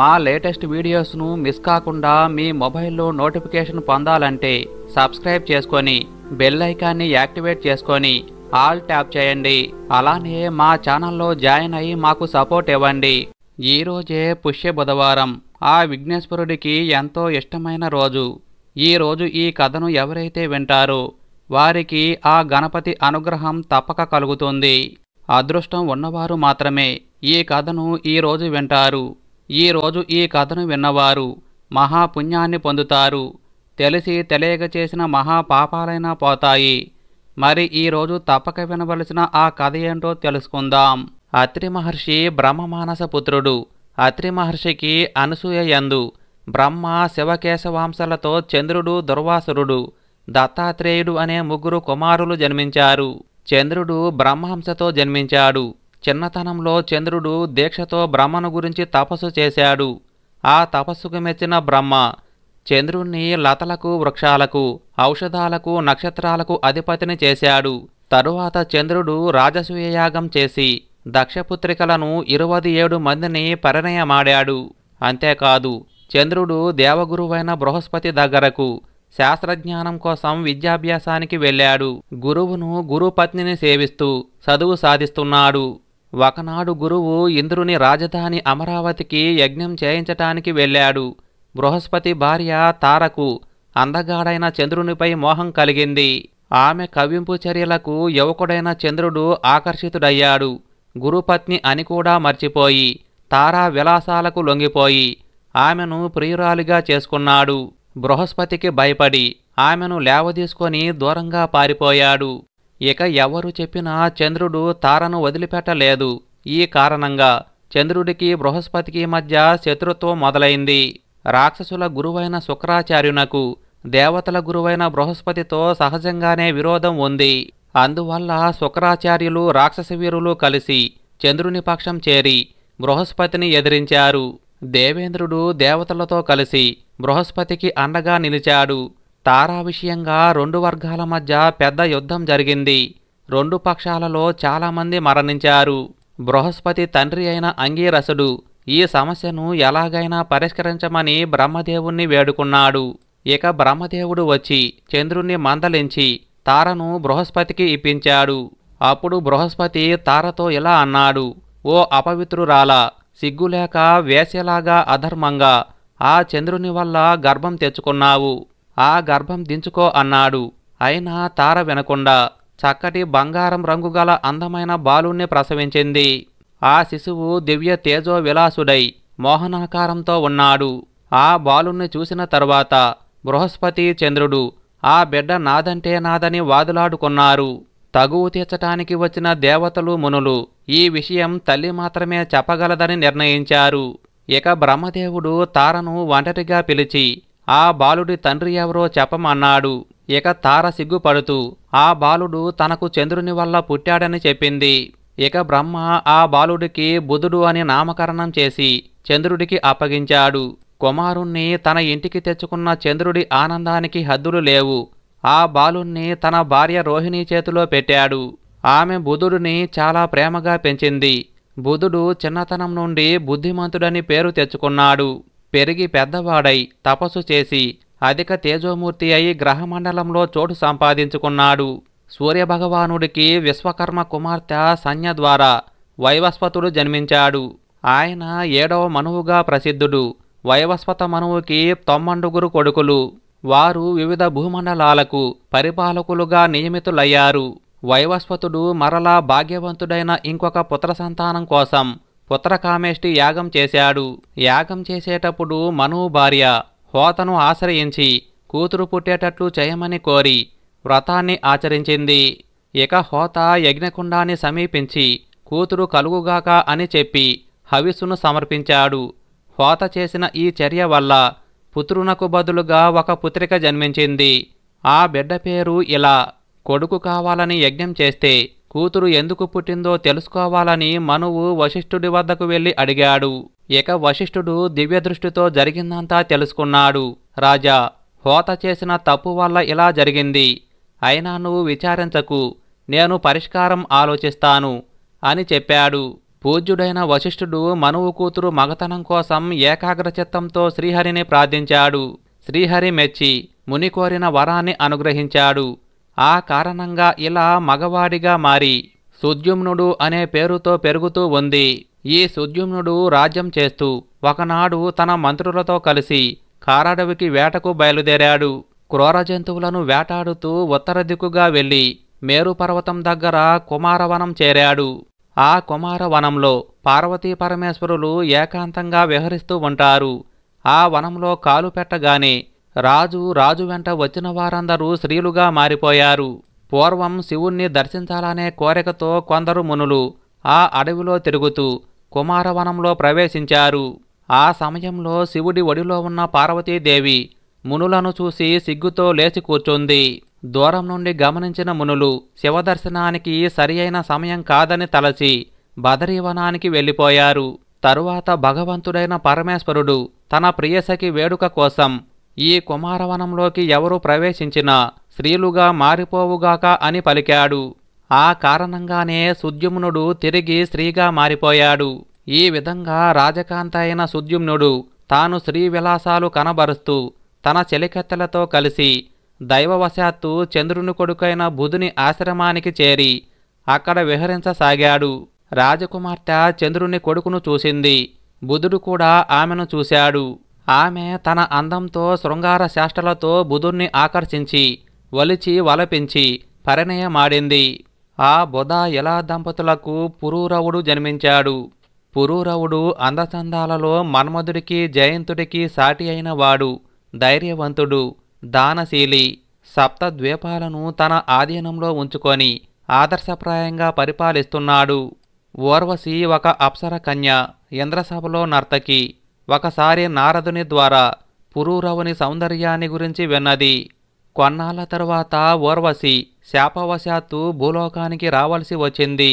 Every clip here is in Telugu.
మా లేటెస్ట్ వీడియోస్ను మిస్ కాకుండా మీ మొబైల్లో నోటిఫికేషన్ పొందాలంటే సబ్స్క్రైబ్ చేసుకొని బెల్ ఐకాన్ని యాక్టివేట్ చేసుకొని ఆల్ ట్యాప్ చేయండి అలానే మా ఛానల్లో జాయిన్ అయ్యి మాకు సపోర్ట్ ఇవ్వండి ఈరోజే పుష్య బుధవారం ఆ విఘ్నేశ్వరుడికి ఎంతో ఇష్టమైన రోజు ఈరోజు ఈ కథను ఎవరైతే వింటారో వారికి ఆ గణపతి అనుగ్రహం తప్పక కలుగుతుంది అదృష్టం ఉన్నవారు మాత్రమే ఈ కథను ఈరోజు వింటారు ఈరోజు ఈ కథను విన్నవారు మహాపుణ్యాన్ని పొందుతారు తెలిసి తెలియక చేసిన మహాపాపాలైనా పోతాయి మరి ఈరోజు తప్పక వినవలసిన ఆ కథ ఏంటో తెలుసుకుందాం అత్రి మహర్షి బ్రహ్మమానస పుత్రుడు అత్రి మహర్షికి యందు బ్రహ్మ శివకేశవాంశలతో చంద్రుడు దుర్వాసురుడు దత్తాత్రేయుడు అనే ముగ్గురు కుమారులు జన్మించారు చంద్రుడు బ్రహ్మహంసతో జన్మించాడు చిన్నతనంలో చంద్రుడు దీక్షతో బ్రహ్మను గురించి తపస్సు చేశాడు ఆ తపస్సుకు మెచ్చిన బ్రహ్మ చంద్రుణ్ణి లతలకు వృక్షాలకు ఔషధాలకు నక్షత్రాలకు అధిపతిని చేశాడు తరువాత చంద్రుడు రాజసూయయాగం చేసి దక్షపుత్రికలను ఇరవది ఏడు మందిని పరిణయమాడాడు అంతేకాదు చంద్రుడు దేవగురువైన బృహస్పతి దగ్గరకు శాస్త్రజ్ఞానం కోసం విద్యాభ్యాసానికి వెళ్ళాడు గురువును గురుపత్నిని సేవిస్తూ చదువు సాధిస్తున్నాడు ఒకనాడు గురువు ఇంద్రుని రాజధాని అమరావతికి యజ్ఞం చేయించటానికి వెళ్ళాడు బృహస్పతి భార్య తారకు అందగాడైన చంద్రునిపై మోహం కలిగింది ఆమె కవింపు చర్యలకు యువకుడైన చంద్రుడు ఆకర్షితుడయ్యాడు గురుపత్ని అని కూడా మర్చిపోయి తారా విలాసాలకు లొంగిపోయి ఆమెను ప్రియురాలిగా చేసుకున్నాడు బృహస్పతికి భయపడి ఆమెను లేవదీసుకొని దూరంగా పారిపోయాడు ఇక ఎవరు చెప్పినా చంద్రుడు తారను వదిలిపెట్టలేదు ఈ కారణంగా చంద్రుడికి బృహస్పతికి మధ్య శత్రుత్వం మొదలైంది రాక్షసుల గురువైన శుక్రాచార్యునకు దేవతల గురువైన బృహస్పతితో సహజంగానే విరోధం ఉంది అందువల్ల శుక్రాచార్యులు రాక్షసవీరులు వీరులు కలిసి చంద్రుని పక్షం చేరి బృహస్పతిని ఎదిరించారు దేవేంద్రుడు దేవతలతో కలిసి బృహస్పతికి అండగా నిలిచాడు తారా విషయంగా రెండు వర్గాల మధ్య పెద్ద యుద్ధం జరిగింది రెండు పక్షాలలో చాలామంది మరణించారు బృహస్పతి తండ్రి అయిన అంగీరసుడు ఈ సమస్యను ఎలాగైనా పరిష్కరించమని బ్రహ్మదేవుణ్ణి వేడుకున్నాడు ఇక బ్రహ్మదేవుడు వచ్చి చంద్రుణ్ణి మందలించి తారను బృహస్పతికి ఇప్పించాడు అప్పుడు బృహస్పతి తారతో ఇలా అన్నాడు ఓ అపవిత్రురాలా సిగ్గులేక వేసేలాగా అధర్మంగా ఆ చంద్రుని వల్ల గర్భం తెచ్చుకున్నావు ఆ గర్భం దించుకో అన్నాడు అయినా తార వినకుండా చక్కటి బంగారం రంగుగల అందమైన బాలుణ్ణి ప్రసవించింది ఆ శిశువు దివ్య తేజో విలాసుడై మోహనాకారంతో ఉన్నాడు ఆ బాలుణ్ణి చూసిన తర్వాత బృహస్పతి చంద్రుడు ఆ బిడ్డ నాదంటే నాదని వాదులాడుకున్నారు తగువు తీర్చటానికి వచ్చిన దేవతలు మునులు ఈ విషయం తల్లి మాత్రమే చెప్పగలదని నిర్ణయించారు ఇక బ్రహ్మదేవుడు తారను ఒంటరిగా పిలిచి ఆ బాలుడి తండ్రి ఎవరో చెప్పమన్నాడు ఇక తార సిగ్గుపడుతూ ఆ బాలుడు తనకు చంద్రుని వల్ల పుట్టాడని చెప్పింది ఇక బ్రహ్మ ఆ బాలుడికి బుధుడు అని నామకరణం చేసి చంద్రుడికి అప్పగించాడు కుమారుణ్ణి తన ఇంటికి తెచ్చుకున్న చంద్రుడి ఆనందానికి హద్దులు లేవు ఆ బాలుణ్ణి తన భార్య రోహిణి చేతిలో పెట్టాడు ఆమె బుధుడిని చాలా ప్రేమగా పెంచింది బుధుడు చిన్నతనం నుండి బుద్ధిమంతుడని పేరు తెచ్చుకున్నాడు పెరిగి పెద్దవాడై తపస్సు చేసి అధిక తేజోమూర్తి అయి గ్రహమండలంలో చోటు సంపాదించుకున్నాడు సూర్యభగవానుడికి విశ్వకర్మ కుమార్తె సంజ్ఞ ద్వారా వైవస్వతుడు జన్మించాడు ఆయన ఏడవ మనువుగా ప్రసిద్ధుడు వైవస్వత మనువుకి తొమ్మండుగురు కొడుకులు వారు వివిధ భూమండలాలకు పరిపాలకులుగా నియమితులయ్యారు వైవస్వతుడు మరలా భాగ్యవంతుడైన ఇంకొక పుత్ర సంతానం కోసం పుత్రకామేష్టి యాగం చేశాడు యాగం చేసేటప్పుడు మను భార్య హోతను ఆశ్రయించి కూతురు పుట్టేటట్లు చేయమని కోరి వ్రతాన్ని ఆచరించింది ఇక హోత యజ్ఞకుండాన్ని సమీపించి కూతురు కలుగుగాక అని చెప్పి హవిసును సమర్పించాడు హోత చేసిన ఈ చర్య వల్ల పుత్రునకు బదులుగా ఒక పుత్రిక జన్మించింది ఆ బిడ్డ పేరు ఇలా కొడుకు కావాలని యజ్ఞం చేస్తే కూతురు ఎందుకు పుట్టిందో తెలుసుకోవాలని మనువు వశిష్ఠుడి వద్దకు వెళ్ళి అడిగాడు ఇక వశిష్ఠుడు దివ్యదృష్టితో జరిగిందంతా తెలుసుకున్నాడు రాజా హోత చేసిన తప్పు వల్ల ఇలా జరిగింది అయినా నువ్వు విచారించకు నేను పరిష్కారం ఆలోచిస్తాను అని చెప్పాడు పూజ్యుడైన వశిష్ఠుడు మనువు కూతురు మగతనం కోసం ఏకాగ్ర చిత్తంతో శ్రీహరిని ప్రార్థించాడు శ్రీహరి మెచ్చి ముని కోరిన వరాన్ని అనుగ్రహించాడు ఆ కారణంగా ఇలా మగవాడిగా మారి సుద్యుమ్నుడు అనే పేరుతో పెరుగుతూ ఉంది ఈ సుద్యుమ్నుడు రాజ్యం చేస్తూ ఒకనాడు తన మంత్రులతో కలిసి కారడవికి వేటకు బయలుదేరాడు క్రూర జంతువులను వేటాడుతూ ఉత్తర దిక్కుగా వెళ్ళి మేరుపర్వతం దగ్గర కుమారవనం చేరాడు ఆ కుమారవనంలో పార్వతీ పరమేశ్వరులు ఏకాంతంగా విహరిస్తూ ఉంటారు ఆ వనంలో కాలు పెట్టగానే రాజు రాజు వెంట వచ్చిన వారందరూ స్త్రీలుగా మారిపోయారు పూర్వం శివుణ్ణి దర్శించాలనే కోరికతో కొందరు మునులు ఆ అడవిలో తిరుగుతూ కుమారవనంలో ప్రవేశించారు ఆ సమయంలో శివుడి ఒడిలో ఉన్న పార్వతీదేవి మునులను చూసి సిగ్గుతో లేచి కూర్చుంది దూరం నుండి గమనించిన మునులు శివదర్శనానికి సరి అయిన సమయం కాదని తలచి బదరీవనానికి వెళ్ళిపోయారు తరువాత భగవంతుడైన పరమేశ్వరుడు తన ప్రియసకి వేడుక కోసం ఈ కుమారవనంలోకి ఎవరు ప్రవేశించినా స్త్రీలుగా మారిపోవుగాక అని పలికాడు ఆ కారణంగానే సుద్యుమ్నుడు తిరిగి స్త్రీగా మారిపోయాడు ఈ విధంగా రాజకాంత అయిన సుద్యుమ్నుడు తాను స్త్రీ విలాసాలు కనబరుస్తూ తన చెలికత్తెలతో కలిసి దైవవశాత్తు చంద్రుని కొడుకైన బుధుని ఆశ్రమానికి చేరి అక్కడ విహరించసాగాడు రాజకుమార్తె చంద్రుని కొడుకును చూసింది బుధుడు కూడా ఆమెను చూశాడు ఆమె తన అందంతో శృంగార శాష్టలతో బుధుణ్ణి ఆకర్షించి వలిచి వలపించి పరిణయమాడింది ఆ బుధ ఎలా దంపతులకు పురూరవుడు జన్మించాడు పురూరవుడు అందచందాలలో మన్మధుడికి జయంతుడికి సాటి అయిన వాడు ధైర్యవంతుడు దానశీలి సప్తద్వీపాలను తన ఆధీనంలో ఉంచుకొని ఆదర్శప్రాయంగా పరిపాలిస్తున్నాడు ఓర్వశి ఒక అప్సర కన్య ఇంద్రసభలో నర్తకి ఒకసారి నారదుని ద్వారా పురూరవుని సౌందర్యాన్ని గురించి విన్నది కొన్నాళ్ళ తరువాత ఓర్వశి శాపవశాత్తు భూలోకానికి రావలసి వచ్చింది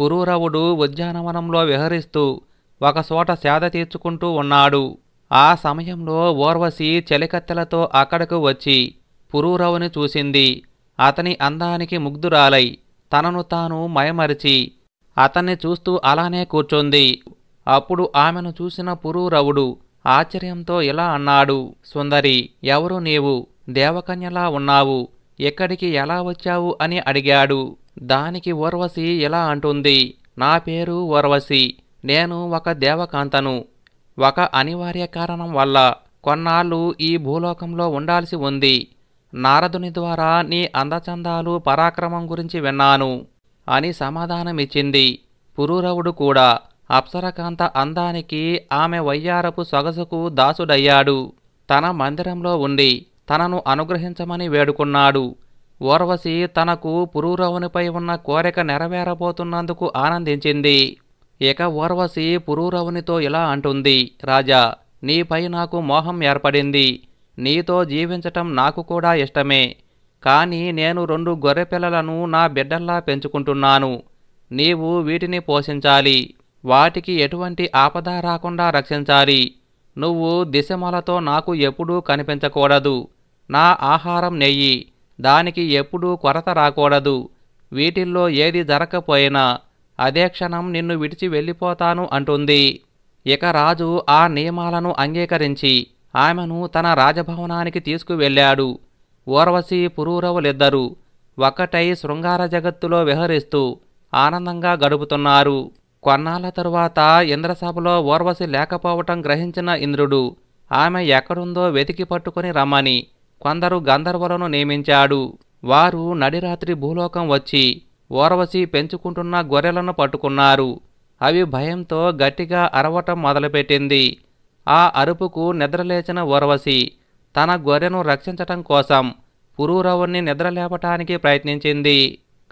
పురూరవుడు ఉద్యానవనంలో విహరిస్తూ ఒకసోట సేద తీర్చుకుంటూ ఉన్నాడు ఆ సమయంలో ఓర్వశి చెలికత్తెలతో అక్కడకు వచ్చి పురూరవుని చూసింది అతని అందానికి ముగ్ధురాలై తనను తాను మయమరిచి అతన్ని చూస్తూ అలానే కూర్చుంది అప్పుడు ఆమెను చూసిన పురూరవుడు ఆశ్చర్యంతో ఇలా అన్నాడు సుందరి ఎవరు నీవు దేవకన్యలా ఉన్నావు ఎక్కడికి ఎలా వచ్చావు అని అడిగాడు దానికి ఓర్వశి ఇలా అంటుంది నా పేరు ఓర్వశి నేను ఒక దేవకాంతను ఒక అనివార్య కారణం వల్ల కొన్నాళ్ళు ఈ భూలోకంలో ఉండాల్సి ఉంది నారదుని ద్వారా నీ అందచందాలు పరాక్రమం గురించి విన్నాను అని సమాధానమిచ్చింది పురూరవుడు కూడా అప్సరకాంత అందానికి ఆమె వయ్యారపు సొగసుకు దాసుడయ్యాడు తన మందిరంలో ఉండి తనను అనుగ్రహించమని వేడుకున్నాడు ఓర్వశి తనకు పురూరవునిపై ఉన్న కోరిక నెరవేరబోతున్నందుకు ఆనందించింది ఇక ఓర్వశి పురూరవునితో ఇలా అంటుంది రాజా నీపై నాకు మోహం ఏర్పడింది నీతో జీవించటం నాకు కూడా ఇష్టమే కానీ నేను రెండు గొర్రెపిల్లలను నా బిడ్డల్లా పెంచుకుంటున్నాను నీవు వీటిని పోషించాలి వాటికి ఎటువంటి ఆపద రాకుండా రక్షించాలి నువ్వు దిశమలతో నాకు ఎప్పుడూ కనిపించకూడదు నా ఆహారం నెయ్యి దానికి ఎప్పుడూ కొరత రాకూడదు వీటిల్లో ఏది జరగకపోయినా అదే క్షణం నిన్ను విడిచి వెళ్ళిపోతాను అంటుంది ఇక రాజు ఆ నియమాలను అంగీకరించి ఆమెను తన రాజభవనానికి తీసుకువెళ్ళాడు ఊర్వశి పురూరవులిద్దరూ ఒక్కటై శృంగార జగత్తులో విహరిస్తూ ఆనందంగా గడుపుతున్నారు కొన్నాళ్ళ తరువాత ఇంద్రసభలో ఓర్వశి లేకపోవటం గ్రహించిన ఇంద్రుడు ఆమె ఎక్కడుందో వెతికి పట్టుకుని రమ్మని కొందరు గంధర్వులను నియమించాడు వారు నడిరాత్రి భూలోకం వచ్చి ఓర్వశి పెంచుకుంటున్న గొర్రెలను పట్టుకున్నారు అవి భయంతో గట్టిగా అరవటం మొదలుపెట్టింది ఆ అరుపుకు నిద్రలేచిన ఓర్వశి తన గొర్రెను రక్షించటం కోసం పురూరవుణ్ణి నిద్రలేపటానికి ప్రయత్నించింది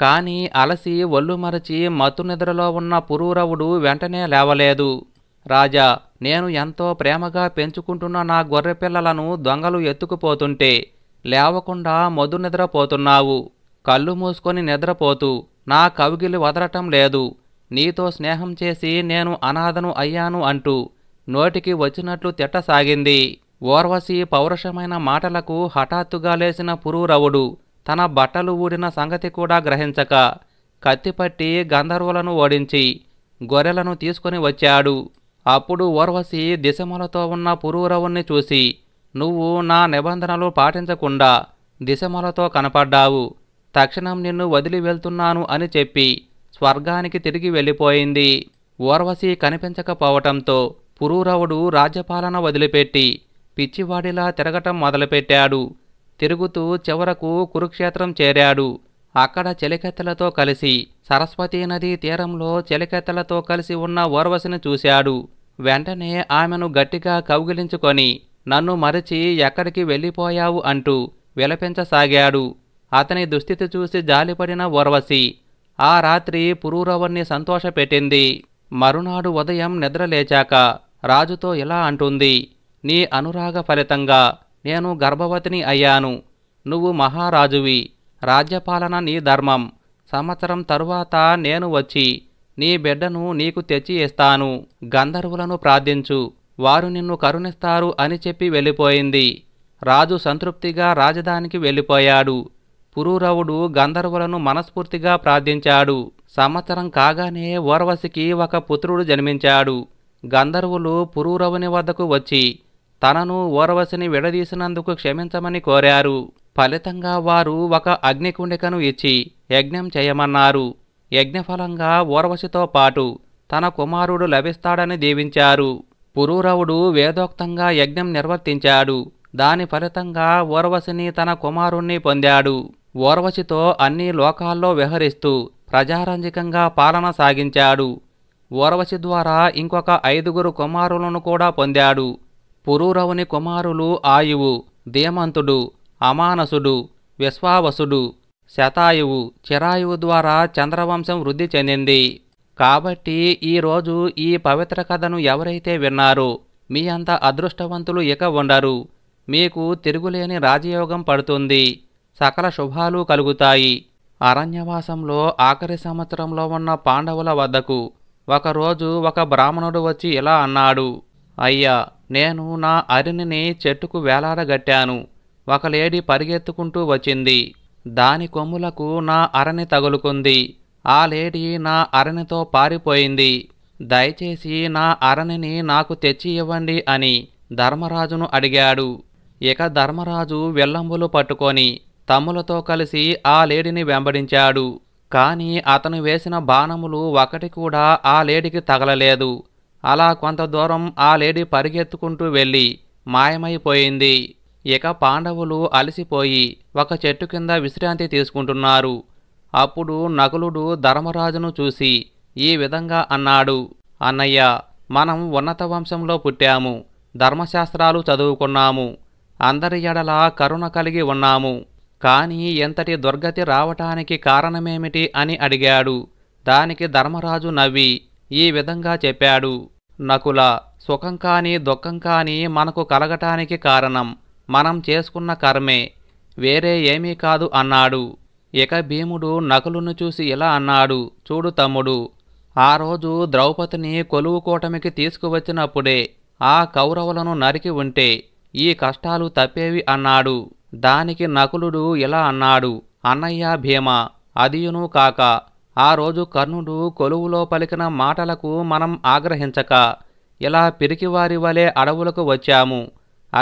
కాని అలసి ఒళ్ళు మరచి నిద్రలో ఉన్న పురూరవుడు వెంటనే లేవలేదు రాజా నేను ఎంతో ప్రేమగా పెంచుకుంటున్న నా గొర్రెపిల్లలను దొంగలు ఎత్తుకుపోతుంటే లేవకుండా మధు నిద్రపోతున్నావు కళ్ళు మూసుకొని నిద్రపోతు నా కవుగిలి వదలటం లేదు నీతో స్నేహం చేసి నేను అనాథను అయ్యాను అంటూ నోటికి వచ్చినట్లు తిట్టసాగింది ఓర్వశీ పౌరుషమైన మాటలకు హఠాత్తుగా లేసిన పురూరవుడు తన బట్టలు ఊడిన సంగతి కూడా గ్రహించక కత్తిపట్టి గంధర్వులను ఓడించి గొర్రెలను తీసుకుని వచ్చాడు అప్పుడు ఊర్వశి దిశమలతో ఉన్న పురూరవుణ్ణి చూసి నువ్వు నా నిబంధనలు పాటించకుండా దిశమలతో కనపడ్డావు తక్షణం నిన్ను వదిలి వెళ్తున్నాను అని చెప్పి స్వర్గానికి తిరిగి వెళ్ళిపోయింది ఓర్వశి కనిపించకపోవటంతో పురూరవుడు రాజ్యపాలన వదిలిపెట్టి పిచ్చివాడిలా తిరగటం మొదలుపెట్టాడు తిరుగుతూ చివరకు కురుక్షేత్రం చేరాడు అక్కడ చెలికత్తెలతో కలిసి సరస్వతీ నదీ తీరంలో చెలికత్తెలతో కలిసి ఉన్న ఓర్వశిని చూశాడు వెంటనే ఆమెను గట్టిగా కౌగిలించుకొని నన్ను మరచి ఎక్కడికి వెళ్ళిపోయావు అంటూ విలపించసాగాడు అతని దుస్థితి చూసి జాలిపడిన ఓర్వశి ఆ రాత్రి పురూరవుణ్ణి సంతోషపెట్టింది మరునాడు ఉదయం నిద్రలేచాక రాజుతో ఇలా అంటుంది నీ అనురాగ ఫలితంగా నేను గర్భవతిని అయ్యాను నువ్వు మహారాజువి రాజ్యపాలన నీ ధర్మం సంవత్సరం తరువాత నేను వచ్చి నీ బిడ్డను నీకు తెచ్చి ఇస్తాను గంధర్వులను ప్రార్థించు వారు నిన్ను కరుణిస్తారు అని చెప్పి వెళ్ళిపోయింది రాజు సంతృప్తిగా రాజధానికి వెళ్ళిపోయాడు పురూరవుడు గంధర్వులను మనస్ఫూర్తిగా ప్రార్థించాడు సంవత్సరం కాగానే ఓర్వశికి ఒక పుత్రుడు జన్మించాడు గంధర్వులు పురూరవుని వద్దకు వచ్చి తనను ఓరవశిని విడదీసినందుకు క్షమించమని కోరారు ఫలితంగా వారు ఒక అగ్నికుండికను ఇచ్చి యజ్ఞం చేయమన్నారు యజ్ఞఫలంగా ఊరవశితో పాటు తన కుమారుడు లభిస్తాడని దీవించారు పురూరవుడు వేదోక్తంగా యజ్ఞం నిర్వర్తించాడు దాని ఫలితంగా ఊరవశిని తన కుమారుణ్ణి పొందాడు ఊరవశితో అన్ని లోకాల్లో విహరిస్తూ ప్రజారంజకంగా పాలన సాగించాడు ఊరవశి ద్వారా ఇంకొక ఐదుగురు కుమారులను కూడా పొందాడు పురూరవుని కుమారులు ఆయువు ధీమంతుడు అమానసుడు విశ్వావసుడు శతాయువు చిరాయువు ద్వారా చంద్రవంశం వృద్ధి చెందింది కాబట్టి ఈరోజు ఈ పవిత్ర కథను ఎవరైతే విన్నారో మీ అంత అదృష్టవంతులు ఇక ఉండరు మీకు తిరుగులేని రాజయోగం పడుతుంది సకల శుభాలు కలుగుతాయి అరణ్యవాసంలో ఆఖరి సంవత్సరంలో ఉన్న పాండవుల వద్దకు ఒకరోజు ఒక బ్రాహ్మణుడు వచ్చి ఇలా అన్నాడు అయ్యా నేను నా అరినిని చెట్టుకు వేలాడగట్టాను ఒక లేడీ పరిగెత్తుకుంటూ వచ్చింది దాని కొమ్ములకు నా అరని తగులుకుంది ఆ లేడీ నా అరణితో పారిపోయింది దయచేసి నా అరణిని నాకు తెచ్చి ఇవ్వండి అని ధర్మరాజును అడిగాడు ఇక ధర్మరాజు వెల్లంబులు పట్టుకొని తమ్ములతో కలిసి ఆ లేడిని వెంబడించాడు కాని అతను వేసిన బాణములు ఒకటి కూడా ఆ లేడికి తగలలేదు అలా కొంత దూరం ఆ లేడీ పరిగెత్తుకుంటూ వెళ్ళి మాయమైపోయింది ఇక పాండవులు అలసిపోయి ఒక చెట్టు కింద విశ్రాంతి తీసుకుంటున్నారు అప్పుడు నకులుడు ధర్మరాజును చూసి ఈ విధంగా అన్నాడు అన్నయ్య మనం ఉన్నత వంశంలో పుట్టాము ధర్మశాస్త్రాలు చదువుకున్నాము అందరి ఎడల కరుణ కలిగి ఉన్నాము కానీ ఎంతటి దుర్గతి రావటానికి కారణమేమిటి అని అడిగాడు దానికి ధర్మరాజు నవ్వి ఈ విధంగా చెప్పాడు నకుల సుఖం కానీ దుఃఖం కానీ మనకు కలగటానికి కారణం మనం చేసుకున్న కర్మే వేరే ఏమీ కాదు అన్నాడు ఇక భీముడు నకులును చూసి ఇలా అన్నాడు చూడు తమ్ముడు ఆ రోజు ద్రౌపదిని కొలువు కూటమికి తీసుకువచ్చినప్పుడే ఆ కౌరవులను నరికి ఉంటే ఈ కష్టాలు తప్పేవి అన్నాడు దానికి నకులుడు ఇలా అన్నాడు అన్నయ్య భీమ అదియును కాక ఆ రోజు కర్ణుడు కొలువులో పలికిన మాటలకు మనం ఆగ్రహించక ఇలా పిరికివారి వలె అడవులకు వచ్చాము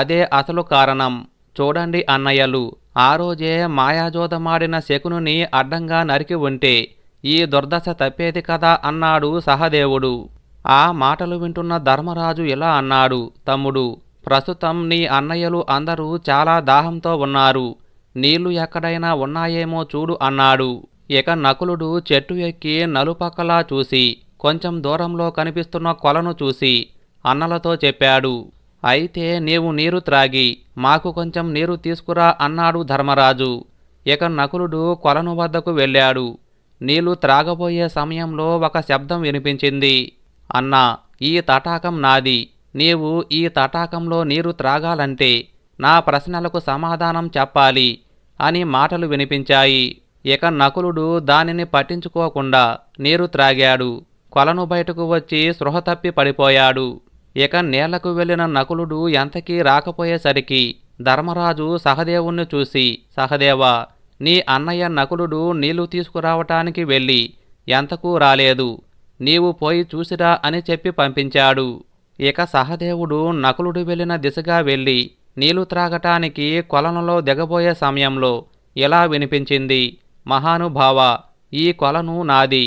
అదే అసలు కారణం చూడండి అన్నయ్యలు ఆ రోజే మాయాజోదమాడిన శకునుని అడ్డంగా నరికి ఉంటే ఈ దుర్దశ తప్పేది కదా అన్నాడు సహదేవుడు ఆ మాటలు వింటున్న ధర్మరాజు ఇలా అన్నాడు తమ్ముడు ప్రస్తుతం నీ అన్నయ్యలు అందరూ చాలా దాహంతో ఉన్నారు నీళ్లు ఎక్కడైనా ఉన్నాయేమో చూడు అన్నాడు ఇక నకులుడు చెట్టు ఎక్కి నలుపక్కలా చూసి కొంచెం దూరంలో కనిపిస్తున్న కొలను చూసి అన్నలతో చెప్పాడు అయితే నీవు నీరు త్రాగి మాకు కొంచెం నీరు తీసుకురా అన్నాడు ధర్మరాజు ఇక నకులుడు కొలను వద్దకు వెళ్ళాడు నీళ్లు త్రాగబోయే సమయంలో ఒక శబ్దం వినిపించింది అన్నా ఈ తటాకం నాది నీవు ఈ తటాకంలో నీరు త్రాగాలంటే నా ప్రశ్నలకు సమాధానం చెప్పాలి అని మాటలు వినిపించాయి ఇక నకులుడు దానిని పట్టించుకోకుండా నీరు త్రాగాడు కొలను బయటకు వచ్చి స్పృహ తప్పి పడిపోయాడు ఇక నేలకు వెళ్లిన నకులుడు ఎంతకీ రాకపోయేసరికి ధర్మరాజు సహదేవుణ్ణి చూసి సహదేవా నీ అన్నయ్య నకులుడు నీళ్లు తీసుకురావటానికి వెళ్ళి ఎంతకు రాలేదు నీవు పోయి చూసిరా అని చెప్పి పంపించాడు ఇక సహదేవుడు నకులుడు వెళ్ళిన దిశగా వెళ్ళి నీళ్లు త్రాగటానికి కొలనులో దిగబోయే సమయంలో ఇలా వినిపించింది మహానుభావ ఈ కొలను నాది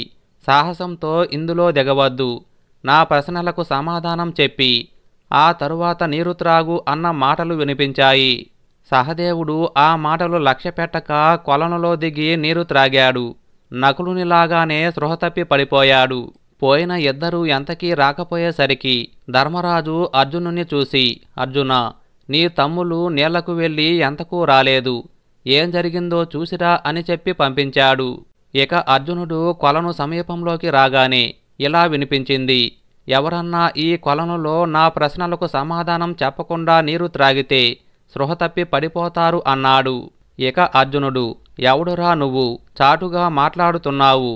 సాహసంతో ఇందులో దిగవద్దు నా ప్రశ్నలకు సమాధానం చెప్పి ఆ తరువాత నీరు త్రాగు అన్న మాటలు వినిపించాయి సహదేవుడు ఆ మాటలు లక్ష్యపెట్టక కొలనులో దిగి నీరు త్రాగాడు నకులునిలాగానే స్పృహ తప్పి పడిపోయాడు పోయిన ఇద్దరూ ఎంతకీ రాకపోయేసరికి ధర్మరాజు అర్జునుని చూసి అర్జున నీ తమ్ములు నీళ్లకు వెళ్ళి ఎంతకూ రాలేదు ఏం జరిగిందో చూసిరా అని చెప్పి పంపించాడు ఇక అర్జునుడు కొలను సమీపంలోకి రాగానే ఇలా వినిపించింది ఎవరన్నా ఈ కొలనులో నా ప్రశ్నలకు సమాధానం చెప్పకుండా నీరు త్రాగితే స్పృహ తప్పి పడిపోతారు అన్నాడు ఇక అర్జునుడు ఎవడురా నువ్వు చాటుగా మాట్లాడుతున్నావు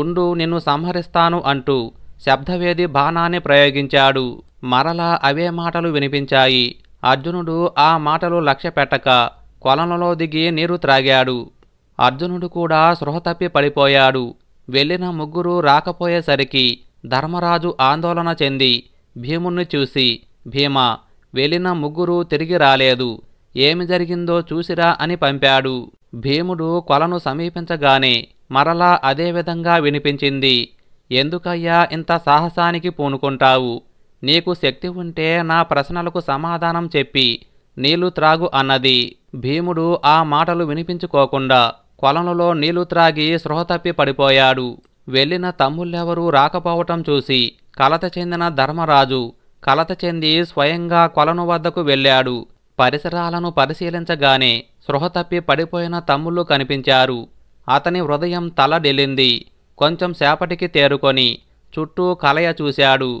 ఉండు నిన్ను సంహరిస్తాను అంటూ శబ్దవేది బాణాన్ని ప్రయోగించాడు మరలా అవే మాటలు వినిపించాయి అర్జునుడు ఆ మాటలు లక్ష్య పెట్టక కొలంలో దిగి నీరు త్రాగాడు అర్జునుడు కూడా స్పృహ తప్పి పడిపోయాడు వెళ్ళిన ముగ్గురు రాకపోయేసరికి ధర్మరాజు ఆందోళన చెంది భీముణ్ణి చూసి భీమా వెళ్ళిన ముగ్గురు తిరిగి రాలేదు ఏమి జరిగిందో చూసిరా అని పంపాడు భీముడు కొలను సమీపించగానే మరలా అదేవిధంగా వినిపించింది ఎందుకయ్యా ఇంత సాహసానికి పూనుకుంటావు నీకు శక్తి ఉంటే నా ప్రశ్నలకు సమాధానం చెప్పి నీళ్లు త్రాగు అన్నది భీముడు ఆ మాటలు వినిపించుకోకుండా కొలనులో నీళ్లు త్రాగి స్పృహ తప్పి పడిపోయాడు వెళ్లిన తమ్ముళ్ళెవరూ రాకపోవటం చూసి కలత చెందిన ధర్మరాజు కలత చెంది స్వయంగా కొలను వద్దకు వెళ్ళాడు పరిసరాలను పరిశీలించగానే స్పృహ తప్పి పడిపోయిన తమ్ముళ్ళు కనిపించారు అతని హృదయం తలడెల్లింది కొంచెం సేపటికి తేరుకొని చుట్టూ కలయ చూశాడు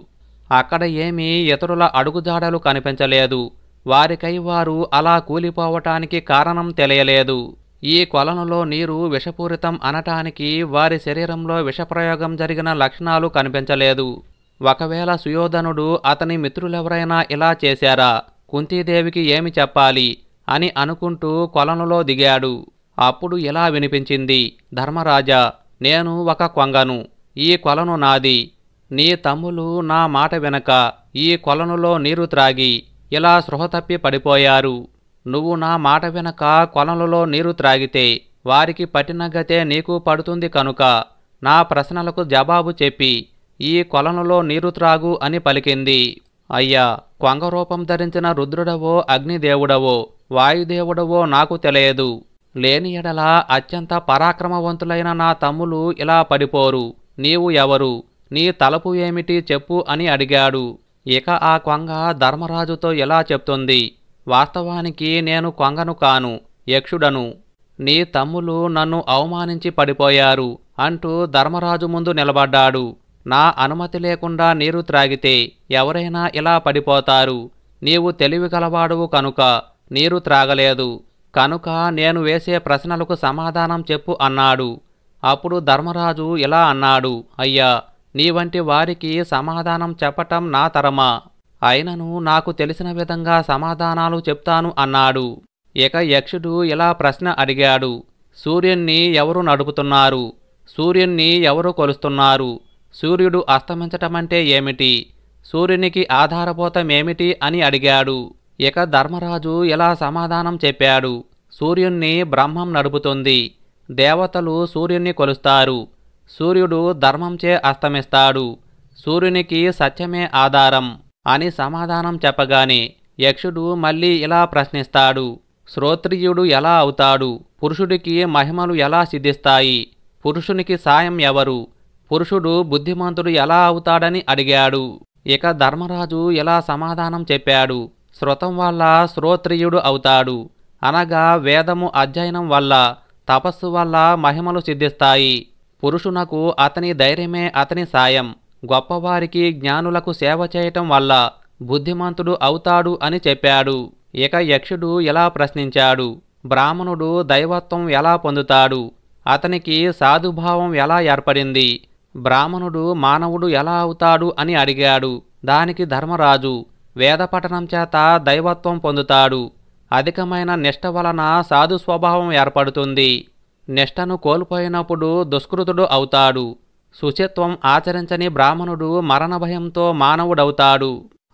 అక్కడ ఏమీ ఇతరుల అడుగుజాడలు కనిపించలేదు వారికై వారు అలా కూలిపోవటానికి కారణం తెలియలేదు ఈ కొలనులో నీరు విషపూరితం అనటానికి వారి శరీరంలో విషప్రయోగం జరిగిన లక్షణాలు కనిపించలేదు ఒకవేళ సుయోధనుడు అతని మిత్రులెవరైనా ఇలా చేశారా కుంతీదేవికి ఏమి చెప్పాలి అని అనుకుంటూ కొలనులో దిగాడు అప్పుడు ఇలా వినిపించింది ధర్మరాజా నేను ఒక కొంగను ఈ కొలను నాది నీ తమ్ములు నా మాట వెనక ఈ కొలనులో నీరు త్రాగి ఇలా స్పృహ తప్పి పడిపోయారు నువ్వు నా మాట వినక కొలనులో నీరు త్రాగితే వారికి పట్టిన గతే నీకు పడుతుంది కనుక నా ప్రశ్నలకు జవాబు చెప్పి ఈ కొలనులో నీరు త్రాగు అని పలికింది అయ్యా కొంగ రూపం ధరించిన రుద్రుడవో అగ్నిదేవుడవో వాయుదేవుడవో నాకు తెలియదు లేని ఎడలా అత్యంత పరాక్రమవంతులైన నా తమ్ములు ఇలా పడిపోరు నీవు ఎవరు నీ తలపు ఏమిటి చెప్పు అని అడిగాడు ఇక ఆ కొంగ ధర్మరాజుతో ఎలా చెప్తుంది వాస్తవానికి నేను కొంగను కాను యక్షుడను నీ తమ్ములు నన్ను అవమానించి పడిపోయారు అంటూ ధర్మరాజు ముందు నిలబడ్డాడు నా అనుమతి లేకుండా నీరు త్రాగితే ఎవరైనా ఇలా పడిపోతారు నీవు తెలివి గలవాడువు కనుక నీరు త్రాగలేదు కనుక నేను వేసే ప్రశ్నలకు సమాధానం చెప్పు అన్నాడు అప్పుడు ధర్మరాజు ఇలా అన్నాడు అయ్యా నీ వంటి వారికి సమాధానం చెప్పటం నా తరమా అయినను నాకు తెలిసిన విధంగా సమాధానాలు చెప్తాను అన్నాడు ఇక యక్షుడు ఇలా ప్రశ్న అడిగాడు సూర్యుణ్ణి ఎవరు నడుపుతున్నారు సూర్యుణ్ణి ఎవరు కొలుస్తున్నారు సూర్యుడు అస్తమించటమంటే ఏమిటి సూర్యునికి ఆధారపోతమేమిటి అని అడిగాడు ఇక ధర్మరాజు ఇలా సమాధానం చెప్పాడు సూర్యుణ్ణి బ్రహ్మం నడుపుతుంది దేవతలు సూర్యుణ్ణి కొలుస్తారు సూర్యుడు ధర్మంచే అస్తమిస్తాడు సూర్యునికి సత్యమే ఆధారం అని సమాధానం చెప్పగానే యక్షుడు మళ్ళీ ఇలా ప్రశ్నిస్తాడు శ్రోత్రియుడు ఎలా అవుతాడు పురుషుడికి మహిమలు ఎలా సిద్ధిస్తాయి పురుషునికి సాయం ఎవరు పురుషుడు బుద్ధిమంతుడు ఎలా అవుతాడని అడిగాడు ఇక ధర్మరాజు ఇలా సమాధానం చెప్పాడు శ్రుతం వల్ల శ్రోత్రియుడు అవుతాడు అనగా వేదము అధ్యయనం వల్ల తపస్సు వల్ల మహిమలు సిద్ధిస్తాయి పురుషునకు అతని ధైర్యమే అతని సాయం గొప్పవారికి జ్ఞానులకు సేవ చేయటం వల్ల బుద్ధిమంతుడు అవుతాడు అని చెప్పాడు ఇక యక్షుడు ఎలా ప్రశ్నించాడు బ్రాహ్మణుడు దైవత్వం ఎలా పొందుతాడు అతనికి సాధుభావం ఎలా ఏర్పడింది బ్రాహ్మణుడు మానవుడు ఎలా అవుతాడు అని అడిగాడు దానికి ధర్మరాజు వేదపఠనం చేత దైవత్వం పొందుతాడు అధికమైన నిష్ట వలన సాధు స్వభావం ఏర్పడుతుంది నిష్టను కోల్పోయినప్పుడు దుష్కృతుడు అవుతాడు శుచిత్వం ఆచరించని బ్రాహ్మణుడు మరణ భయంతో మానవుడవుతాడు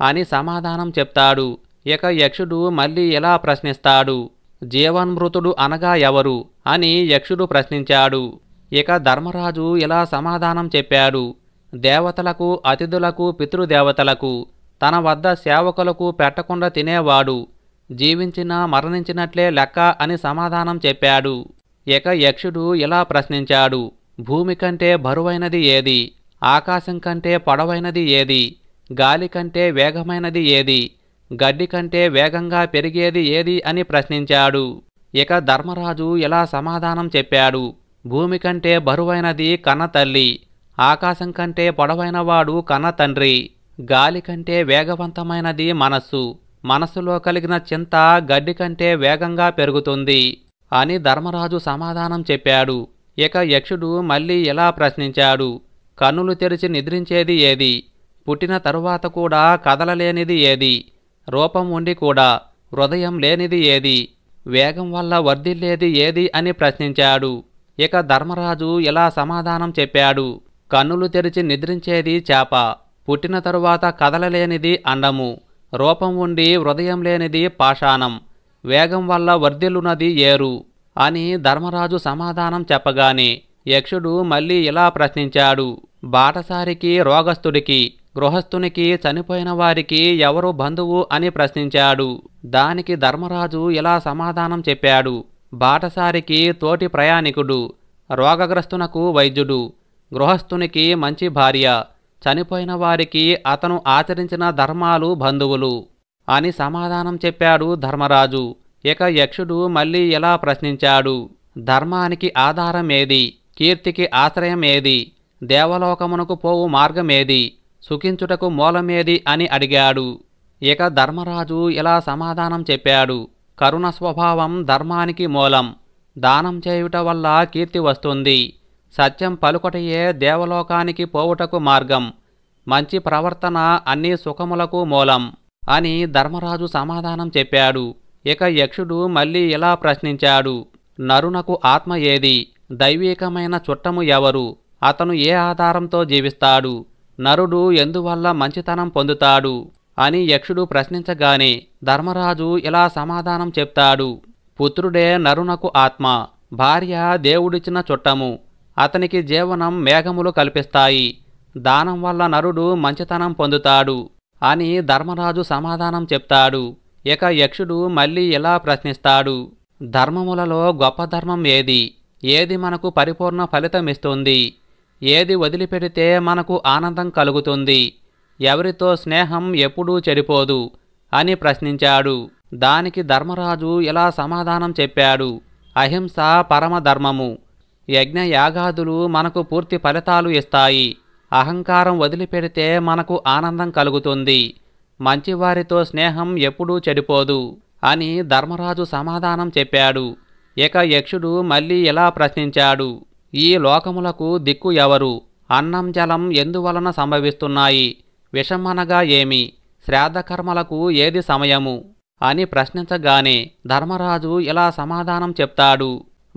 అని సమాధానం చెప్తాడు ఇక యక్షుడు మళ్ళీ ఇలా ప్రశ్నిస్తాడు జీవన్మృతుడు అనగా ఎవరు అని యక్షుడు ప్రశ్నించాడు ఇక ధర్మరాజు ఇలా సమాధానం చెప్పాడు దేవతలకు అతిథులకు పితృదేవతలకు తన వద్ద సేవకులకు పెట్టకుండా తినేవాడు జీవించినా మరణించినట్లే లెక్క అని సమాధానం చెప్పాడు ఇక యక్షుడు ఇలా ప్రశ్నించాడు భూమి కంటే బరువైనది ఏది ఆకాశం కంటే పొడవైనది ఏది గాలి కంటే వేగమైనది ఏది గడ్డి కంటే వేగంగా పెరిగేది ఏది అని ప్రశ్నించాడు ఇక ధర్మరాజు ఇలా సమాధానం చెప్పాడు భూమి కంటే బరువైనది కన్న తల్లి ఆకాశం కంటే పొడవైనవాడు కన్న తండ్రి గాలి కంటే వేగవంతమైనది మనస్సు మనస్సులో కలిగిన చింత గడ్డి కంటే వేగంగా పెరుగుతుంది అని ధర్మరాజు సమాధానం చెప్పాడు ఇక యక్షుడు మళ్ళీ ఇలా ప్రశ్నించాడు కన్నులు తెరిచి నిద్రించేది ఏది పుట్టిన తరువాత కూడా కదలలేనిది ఏది రూపం ఉండి కూడా హృదయం లేనిది ఏది వేగం వల్ల వర్ధిల్లేది ఏది అని ప్రశ్నించాడు ఇక ధర్మరాజు ఇలా సమాధానం చెప్పాడు కన్నులు తెరిచి నిద్రించేది చేప పుట్టిన తరువాత కదలలేనిది అండము రూపం ఉండి హృదయం లేనిది పాషాణం వేగం వల్ల వర్ధిల్లునది ఏరు అని ధర్మరాజు సమాధానం చెప్పగానే యక్షుడు మళ్ళీ ఇలా ప్రశ్నించాడు బాటసారికి రోగస్థుడికి గృహస్థునికి చనిపోయిన వారికి ఎవరు బంధువు అని ప్రశ్నించాడు దానికి ధర్మరాజు ఇలా సమాధానం చెప్పాడు బాటసారికి తోటి ప్రయాణికుడు రోగగ్రస్తునకు వైద్యుడు గృహస్థునికి మంచి భార్య చనిపోయిన వారికి అతను ఆచరించిన ధర్మాలు బంధువులు అని సమాధానం చెప్పాడు ధర్మరాజు ఇక యక్షుడు మళ్ళీ ఇలా ప్రశ్నించాడు ధర్మానికి ఆధారం ఏది కీర్తికి ఆశ్రయం ఏది దేవలోకమునకు పోవు మార్గమేది సుఖించుటకు మూలమేది అని అడిగాడు ఇక ధర్మరాజు ఇలా సమాధానం చెప్పాడు కరుణ స్వభావం ధర్మానికి మూలం దానం చేయుట వల్ల కీర్తి వస్తుంది సత్యం పలుకటయే దేవలోకానికి పోవుటకు మార్గం మంచి ప్రవర్తన అన్ని సుఖములకు మూలం అని ధర్మరాజు సమాధానం చెప్పాడు ఇక యక్షుడు మళ్ళీ ఇలా ప్రశ్నించాడు నరునకు ఆత్మ ఏది దైవీకమైన చుట్టము ఎవరు అతను ఏ ఆధారంతో జీవిస్తాడు నరుడు ఎందువల్ల మంచితనం పొందుతాడు అని యక్షుడు ప్రశ్నించగానే ధర్మరాజు ఇలా సమాధానం చెప్తాడు పుత్రుడే నరునకు ఆత్మ భార్య దేవుడిచ్చిన చుట్టము అతనికి జీవనం మేఘములు కల్పిస్తాయి దానం వల్ల నరుడు మంచితనం పొందుతాడు అని ధర్మరాజు సమాధానం చెప్తాడు ఇక యక్షుడు మళ్ళీ ఇలా ప్రశ్నిస్తాడు ధర్మములలో గొప్ప ధర్మం ఏది ఏది మనకు పరిపూర్ణ ఫలితం ఇస్తుంది ఏది వదిలిపెడితే మనకు ఆనందం కలుగుతుంది ఎవరితో స్నేహం ఎప్పుడూ చెడిపోదు అని ప్రశ్నించాడు దానికి ధర్మరాజు ఇలా సమాధానం చెప్పాడు అహింస పరమధర్మము యజ్ఞయాగాదులు మనకు పూర్తి ఫలితాలు ఇస్తాయి అహంకారం వదిలిపెడితే మనకు ఆనందం కలుగుతుంది మంచివారితో స్నేహం ఎప్పుడూ చెడిపోదు అని ధర్మరాజు సమాధానం చెప్పాడు ఇక యక్షుడు మళ్ళీ ఇలా ప్రశ్నించాడు ఈ లోకములకు దిక్కు ఎవరు అన్నం జలం ఎందువలన సంభవిస్తున్నాయి విషమనగా ఏమి శ్రాద్ధకర్మలకు ఏది సమయము అని ప్రశ్నించగానే ధర్మరాజు ఇలా సమాధానం చెప్తాడు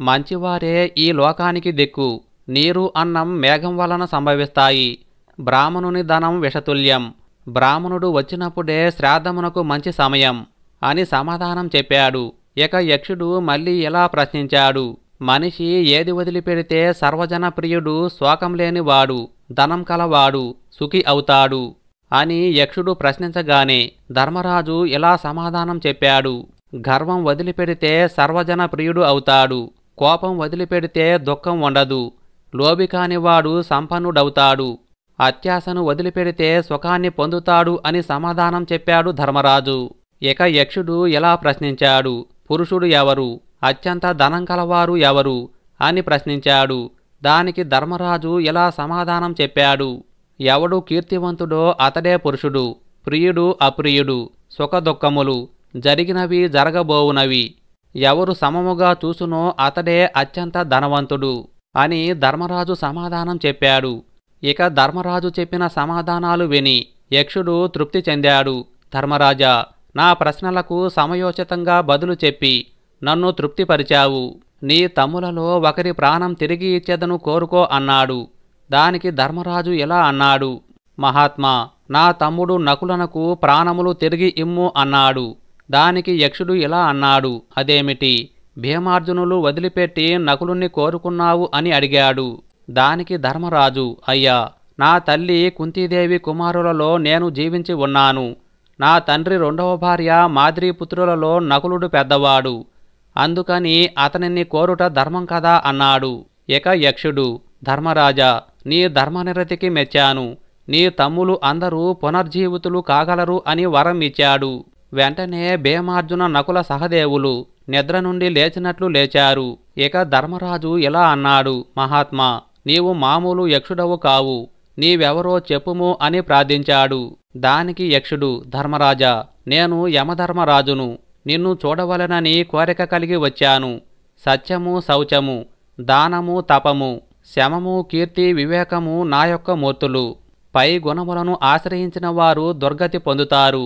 మంచివారే ఈ లోకానికి దిక్కు నీరు అన్నం మేఘం వలన సంభవిస్తాయి బ్రాహ్మణుని ధనం విషతుల్యం బ్రాహ్మణుడు వచ్చినప్పుడే శ్రాద్ధమునకు మంచి సమయం అని సమాధానం చెప్పాడు ఇక యక్షుడు మళ్ళీ ఇలా ప్రశ్నించాడు మనిషి ఏది వదిలిపెడితే సర్వజన ప్రియుడు శోకం లేనివాడు ధనం కలవాడు సుఖి అవుతాడు అని యక్షుడు ప్రశ్నించగానే ధర్మరాజు ఇలా సమాధానం చెప్పాడు గర్వం వదిలిపెడితే సర్వజన ప్రియుడు అవుతాడు కోపం వదిలిపెడితే దుఃఖం ఉండదు లోబి కానివాడు సంపన్నుడవుతాడు అత్యాశను వదిలిపెడితే సుఖాన్ని పొందుతాడు అని సమాధానం చెప్పాడు ధర్మరాజు ఇక యక్షుడు ఎలా ప్రశ్నించాడు పురుషుడు ఎవరు అత్యంత ధనం కలవారు ఎవరు అని ప్రశ్నించాడు దానికి ధర్మరాజు ఎలా సమాధానం చెప్పాడు ఎవడు కీర్తివంతుడో అతడే పురుషుడు ప్రియుడు అప్రియుడు సుఖదుఖములు జరిగినవి జరగబోవునవి ఎవరు సమముగా చూసునో అతడే అత్యంత ధనవంతుడు అని ధర్మరాజు సమాధానం చెప్పాడు ఇక ధర్మరాజు చెప్పిన సమాధానాలు విని యక్షుడు తృప్తి చెందాడు ధర్మరాజా నా ప్రశ్నలకు సమయోచితంగా బదులు చెప్పి నన్ను తృప్తిపరిచావు నీ తమ్ములలో ఒకరి ప్రాణం తిరిగి ఇచ్చేదను కోరుకో అన్నాడు దానికి ధర్మరాజు ఇలా అన్నాడు మహాత్మా నా తమ్ముడు నకులనకు ప్రాణములు తిరిగి ఇమ్ము అన్నాడు దానికి యక్షుడు ఇలా అన్నాడు అదేమిటి భీమార్జునులు వదిలిపెట్టి నకులుని కోరుకున్నావు అని అడిగాడు దానికి ధర్మరాజు అయ్యా నా తల్లి కుంతీదేవి కుమారులలో నేను జీవించి ఉన్నాను నా తండ్రి రెండవ భార్య పుత్రులలో నకులుడు పెద్దవాడు అందుకని అతనిని కోరుట ధర్మం కదా అన్నాడు ఇక యక్షుడు ధర్మరాజా నీ ధర్మనిరతికి మెచ్చాను నీ తమ్ములు అందరూ పునర్జీవితులు కాగలరు అని వరం ఇచ్చాడు వెంటనే భీమార్జున నకుల సహదేవులు నిద్ర నుండి లేచినట్లు లేచారు ఇక ధర్మరాజు ఇలా అన్నాడు మహాత్మా నీవు మామూలు యక్షుడవు కావు నీవెవరో చెప్పుము అని ప్రార్థించాడు దానికి యక్షుడు ధర్మరాజా నేను యమధర్మరాజును నిన్ను చూడవలనని కోరిక కలిగి వచ్చాను సత్యము శౌచము దానము తపము శమము కీర్తి వివేకము నా యొక్క మూర్తులు పై గుణములను ఆశ్రయించిన వారు దుర్గతి పొందుతారు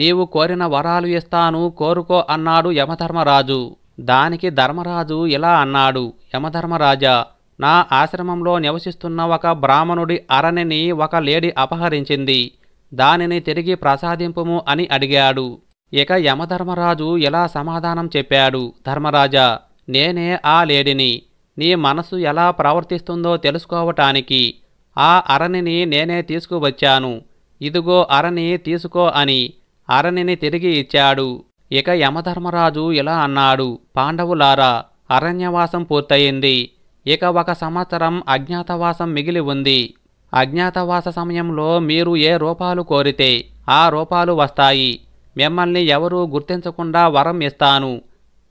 నీవు కోరిన వరాలు ఇస్తాను కోరుకో అన్నాడు యమధర్మరాజు దానికి ధర్మరాజు ఇలా అన్నాడు యమధర్మరాజా నా ఆశ్రమంలో నివసిస్తున్న ఒక బ్రాహ్మణుడి అరణిని ఒక లేడి అపహరించింది దానిని తిరిగి ప్రసాదింపుము అని అడిగాడు ఇక యమధర్మరాజు ఇలా సమాధానం చెప్పాడు ధర్మరాజా నేనే ఆ లేడిని నీ మనసు ఎలా ప్రవర్తిస్తుందో తెలుసుకోవటానికి ఆ అరణిని నేనే తీసుకువచ్చాను ఇదిగో అరణి తీసుకో అని అరణిని తిరిగి ఇచ్చాడు ఇక యమధర్మరాజు ఇలా అన్నాడు పాండవులారా అరణ్యవాసం పూర్తయింది ఇక ఒక సంవత్సరం అజ్ఞాతవాసం మిగిలి ఉంది అజ్ఞాతవాస సమయంలో మీరు ఏ రూపాలు కోరితే ఆ రూపాలు వస్తాయి మిమ్మల్ని ఎవరూ గుర్తించకుండా వరం ఇస్తాను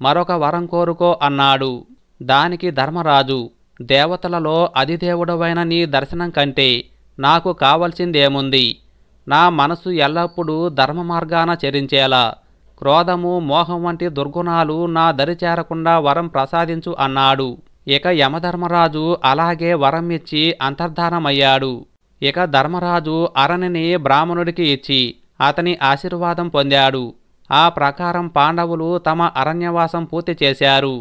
మరొక వరం కోరుకో అన్నాడు దానికి ధర్మరాజు దేవతలలో అధిదేవుడవైన నీ దర్శనం కంటే నాకు కావలసిందేముంది నా మనసు ఎల్లప్పుడూ ధర్మ మార్గాన చరించేలా క్రోధము మోహం వంటి దుర్గుణాలు నా దరి చేరకుండా వరం ప్రసాదించు అన్నాడు ఇక యమధర్మరాజు అలాగే వరం ఇచ్చి అంతర్ధానమయ్యాడు ఇక ధర్మరాజు అరణిని బ్రాహ్మణుడికి ఇచ్చి అతని ఆశీర్వాదం పొందాడు ఆ ప్రకారం పాండవులు తమ అరణ్యవాసం పూర్తి చేశారు